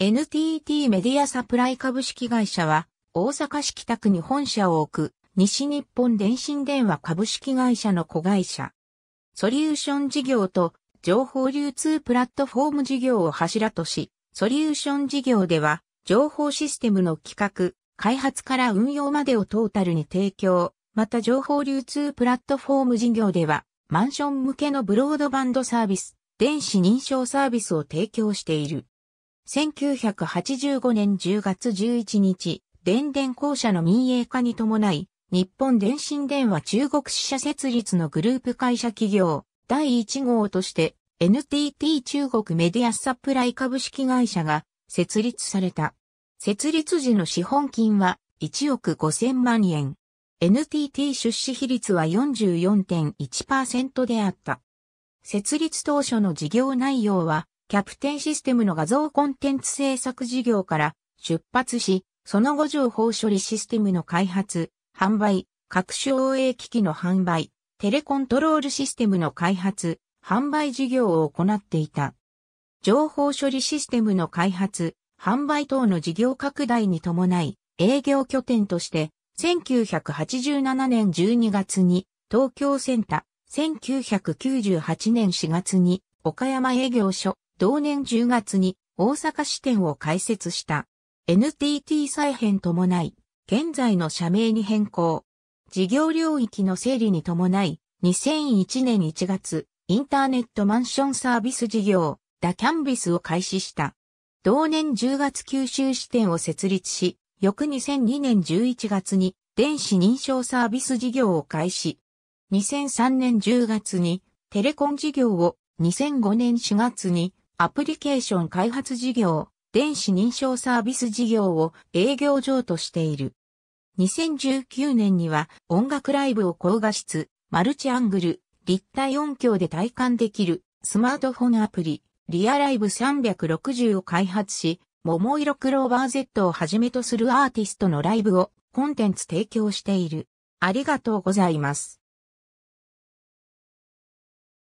NTT メディアサプライ株式会社は、大阪市北区に本社を置く、西日本電信電話株式会社の子会社。ソリューション事業と情報流通プラットフォーム事業を柱とし、ソリューション事業では、情報システムの企画、開発から運用までをトータルに提供、また情報流通プラットフォーム事業では、マンション向けのブロードバンドサービス、電子認証サービスを提供している。1985年10月11日、電電公社の民営化に伴い、日本電信電話中国支社設立のグループ会社企業、第1号として、NTT 中国メディアサプライ株式会社が設立された。設立時の資本金は1億5000万円。NTT 出資比率は44.1%であった。設立当初の事業内容は、キャプテンシステムの画像コンテンツ制作事業から出発し、その後情報処理システムの開発、販売、各種応援機器の販売、テレコントロールシステムの開発、販売事業を行っていた。情報処理システムの開発、販売等の事業拡大に伴い、営業拠点として、1987年12月に東京センタ、1998年4月に岡山営業所、同年10月に大阪支店を開設した。NTT 再編伴い、現在の社名に変更。事業領域の整理に伴い、2001年1月、インターネットマンションサービス事業、ダキャンビスを開始した。同年10月九州支店を設立し、翌2002年11月に電子認証サービス事業を開始。2003年10月にテレコン事業を2005年4月にアプリケーション開発事業、電子認証サービス事業を営業上としている。2019年には音楽ライブを高画質、マルチアングル、立体音響で体感できるスマートフォンアプリ、リアライブ360を開発し、桃色クローバー Z をはじめとするアーティストのライブをコンテンツ提供している。ありがとうございます。